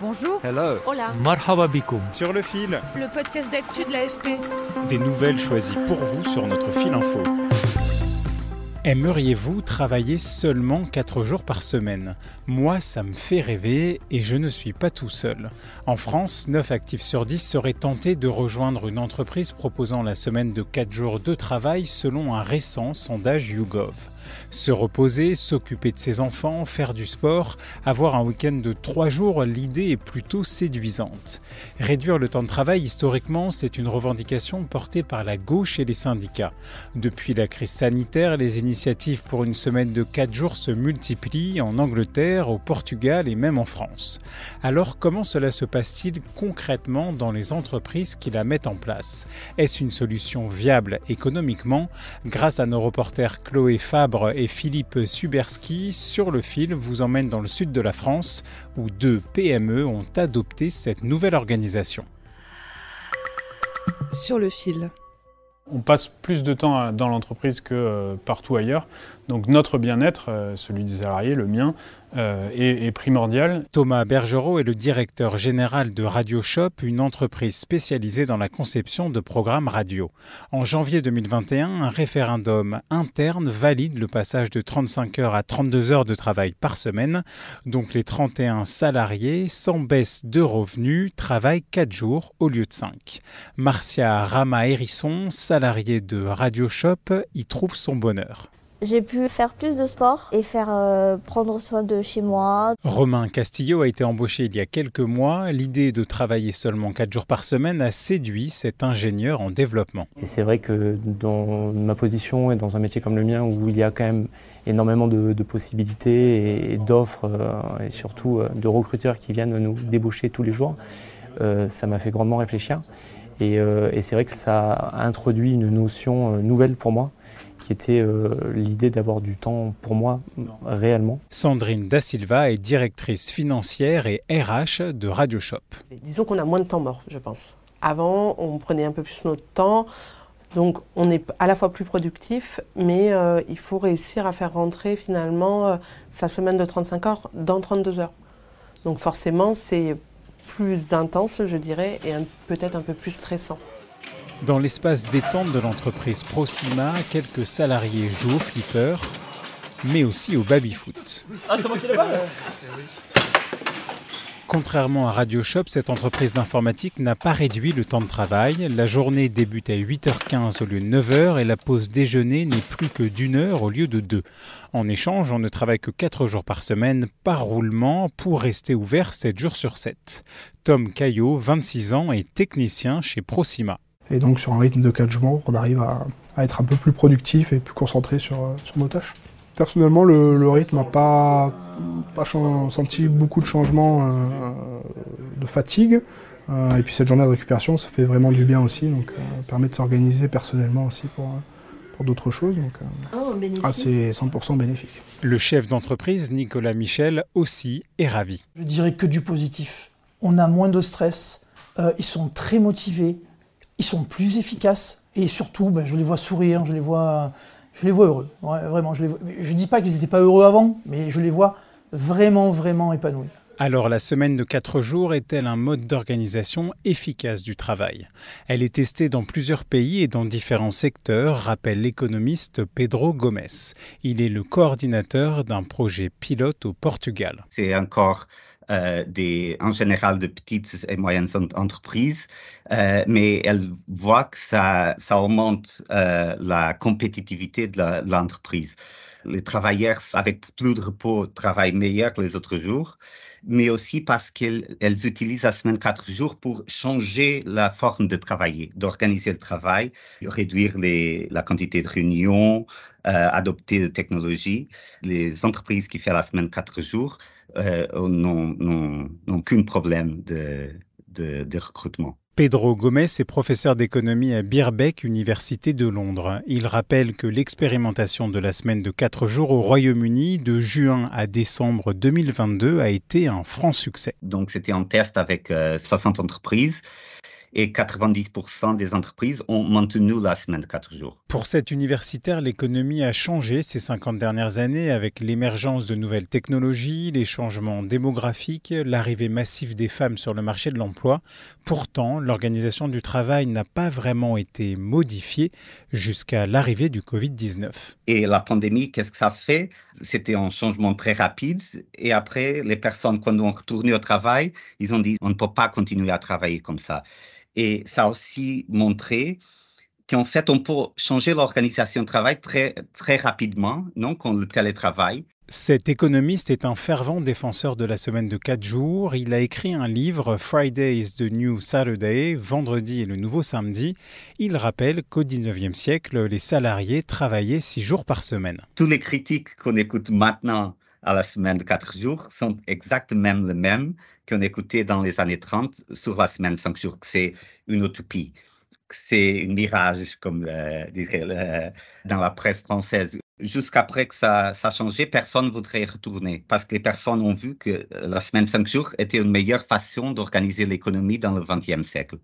Bonjour. Hello. Hola. Marhaba Sur le fil. Le podcast d'actu de l'AFP. Des nouvelles choisies pour vous sur notre fil info. Aimeriez-vous travailler seulement 4 jours par semaine Moi, ça me fait rêver et je ne suis pas tout seul. En France, 9 actifs sur 10 seraient tentés de rejoindre une entreprise proposant la semaine de 4 jours de travail selon un récent sondage YouGov. Se reposer, s'occuper de ses enfants, faire du sport, avoir un week-end de trois jours, l'idée est plutôt séduisante. Réduire le temps de travail, historiquement, c'est une revendication portée par la gauche et les syndicats. Depuis la crise sanitaire, les initiatives pour une semaine de quatre jours se multiplient en Angleterre, au Portugal et même en France. Alors comment cela se passe-t-il concrètement dans les entreprises qui la mettent en place Est-ce une solution viable économiquement Grâce à nos reporters Chloé Fabre et Philippe Suberski sur le fil vous emmène dans le sud de la France où deux PME ont adopté cette nouvelle organisation. Sur le fil. On passe plus de temps dans l'entreprise que euh, partout ailleurs. Donc notre bien-être, euh, celui des salariés, le mien, euh, est, primordial. Thomas Bergerot est le directeur général de Radio Shop, une entreprise spécialisée dans la conception de programmes radio. En janvier 2021, un référendum interne valide le passage de 35 heures à 32 heures de travail par semaine. Donc les 31 salariés, sans baisse de revenus, travaillent 4 jours au lieu de 5. Marcia Rama-Hérisson, salariée de Radio Shop, y trouve son bonheur. J'ai pu faire plus de sport et faire euh, prendre soin de chez moi. Romain Castillo a été embauché il y a quelques mois. L'idée de travailler seulement 4 jours par semaine a séduit cet ingénieur en développement. Et c'est vrai que dans ma position et dans un métier comme le mien où il y a quand même énormément de, possibilités et, d'offres euh, et surtout euh, de recruteurs qui viennent nous débaucher tous les jours, ça m'a fait grandement réfléchir. Et, et c'est vrai que ça a introduit une notion nouvelle pour moi qui était euh, l'idée d'avoir du temps pour moi réellement. Sandrine Da Silva est directrice financière et RH de Radio Shop. Disons qu'on a moins de temps mort, je pense. Avant, on prenait un peu plus notre temps. Donc on est à la fois plus productif, mais euh, il faut réussir à faire rentrer finalement euh, sa semaine de 35 heures dans 32 heures. Donc forcément, c'est plus intense, je dirais, et peut-être un peu plus stressant. Dans l'espace détente de l'entreprise Proxima, quelques salariés jouent au flipper, mais aussi au baby-foot. Ah, Contrairement à Radio Shop, cette entreprise d'informatique n'a pas réduit le temps de travail. La journée débute à 8h15 au lieu de 9h et la pause déjeuner n'est plus que d'une heure au lieu de deux. En échange, on ne travaille que 4 jours par semaine par roulement pour rester ouvert 7 jours sur 7. Tom Caillot, 26 ans, est technicien chez Proxima. Et donc sur un rythme de 4 jours, on arrive à, être un peu plus productif et plus concentré sur, euh, nos tâches. Personnellement, le, rythme n'a pas, pas senti beaucoup de changements euh, euh, de fatigue. et puis cette journée de récupération, ça fait vraiment du bien aussi. Donc permet de s'organiser personnellement aussi pour, pour d'autres choses. Oh, ah, c'est 100% bénéfique. Le chef d'entreprise, Nicolas Michel, aussi est ravi. Je dirais que du positif. On a moins de stress. ils sont très motivés ils sont plus efficaces. Et surtout, ben, je les vois sourire, je les vois, je les vois heureux. vraiment, je ne dis pas qu'ils n'étaient pas heureux avant, mais je les vois vraiment, vraiment épanouis. Alors la semaine de 4 jours est-elle un mode d'organisation efficace du travail Elle est testée dans plusieurs pays et dans différents secteurs, rappelle l'économiste Pedro Gomes. Il est le coordinateur d'un projet pilote au Portugal. C'est encore euh, des, en général de petites et moyennes entreprises, euh, mais elles voient que ça, augmente euh, la compétitivité de l'entreprise. Les travailleurs avec plus de repos travaillent meilleur que les autres jours, mais aussi parce qu'elles utilisent la semaine 4 jours pour changer la forme de travailler, d'organiser le travail, réduire les, la quantité de réunions, adopter de technologies. Les entreprises qui font la semaine 4 jours euh, euh, n'ont aucun problème de, de, recrutement. Pedro Gomez est professeur d'économie à Birbeck, Université de Londres. Il rappelle que l'expérimentation de la semaine de 4 jours au Royaume-Uni de juin à décembre 2022 a été un franc succès. Donc c'était un test avec 60 euh, entreprises et 90% des entreprises ont maintenu la semaine de 4 jours. Pour cet universitaire, l'économie a changé ces 50 dernières années avec l'émergence de nouvelles technologies, les changements démographiques, l'arrivée massive des femmes sur le marché de l'emploi. Pourtant, l'organisation du travail n'a pas vraiment été modifiée jusqu'à l'arrivée du Covid-19. Et la pandémie, qu'est-ce que ça fait C'était un changement très rapide et après, les personnes, quand est retourné au travail, ils ont dit on ne peut pas continuer à travailler comme ça. Et ça a aussi montré qu'en fait, on peut changer l'organisation de travail très, très rapidement, non, quand le télétravail. Cet économiste est un fervent défenseur de la semaine de quatre jours. Il a écrit un livre, Friday is the New Saturday, Vendredi est le nouveau samedi. Il rappelle qu'au 19e siècle, les salariés travaillaient six jours par semaine. Tous les critiques qu'on écoute maintenant à la semaine de quatre jours sont exactement les mêmes qu'on écoutait dans les années 30 sur la semaine de 5 jours, que c'est une utopie, que c'est un mirage, comme euh, dirait dans la presse française. Jusqu'après que ça, a changé, personne ne voudrait y retourner parce que les personnes ont vu que la semaine de 5 jours était une meilleure façon d'organiser l'économie dans le XXe siècle.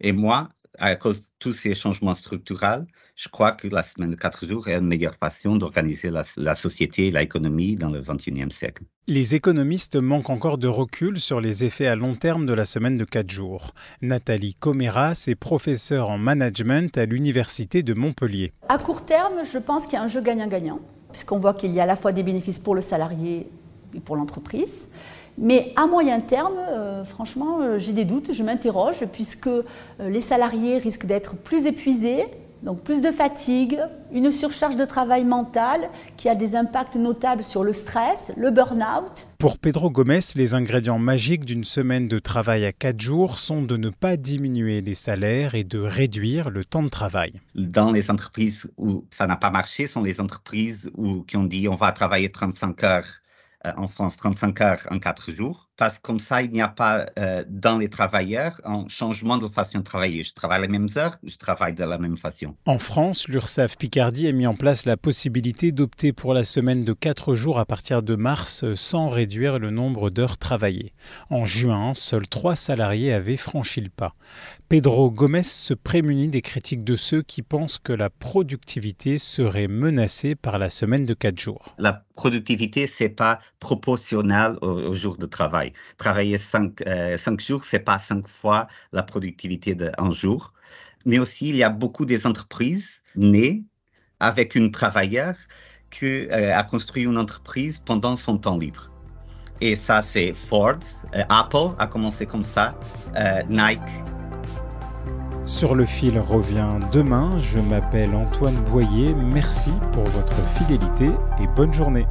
Et moi, à cause de tous ces changements structurels, je crois que la semaine de quatre jours est une meilleure façon d'organiser la, société et l'économie dans le 21e siècle. Les économistes manquent encore de recul sur les effets à long terme de la semaine de quatre jours. Nathalie Comeras est professeure en management à l'Université de Montpellier. À court terme, je pense qu'il y a un jeu gagnant-gagnant puisqu'on voit qu'il y a à la fois des bénéfices pour le salarié et pour l'entreprise. Mais à moyen terme, euh, franchement, euh, j'ai des doutes, je m'interroge, puisque euh, les salariés risquent d'être plus épuisés, donc plus de fatigue, une surcharge de travail mental qui a des impacts notables sur le stress, le burn-out. Pour Pedro Gomes, les ingrédients magiques d'une semaine de travail à 4 jours sont de ne pas diminuer les salaires et de réduire le temps de travail. Dans les entreprises où ça n'a pas marché, sont les entreprises où, qui ont dit on va travailler 35 heures euh, en France 35 heures en 4 jours parce que comme ça, il n'y a pas euh, dans les travailleurs un changement de façon de travailler. Je travaille les mêmes heures, je travaille de la même façon. En France, l'URSSAF Picardie a mis en place la possibilité d'opter pour la semaine de 4 jours à partir de mars euh, sans réduire le nombre d'heures travaillées. En juin, seuls 3 salariés avaient franchi le pas. Pedro Gomez se prémunit des critiques de ceux qui pensent que la productivité serait menacée par la semaine de 4 jours. La productivité, c'est pas proportionnel au, au jour de travail. Travailler cinq, jours, euh, cinq jours, c'est pas cinq fois la productivité d'un jour. Mais aussi, il y a beaucoup des entreprises nées avec une travailleur qui euh, a construit une entreprise pendant son temps libre. Et ça, c'est Ford. Euh, Apple a commencé comme ça. Nike. Sur le fil revient demain. Je m'appelle Antoine Boyer. Merci pour votre fidélité et bonne journée.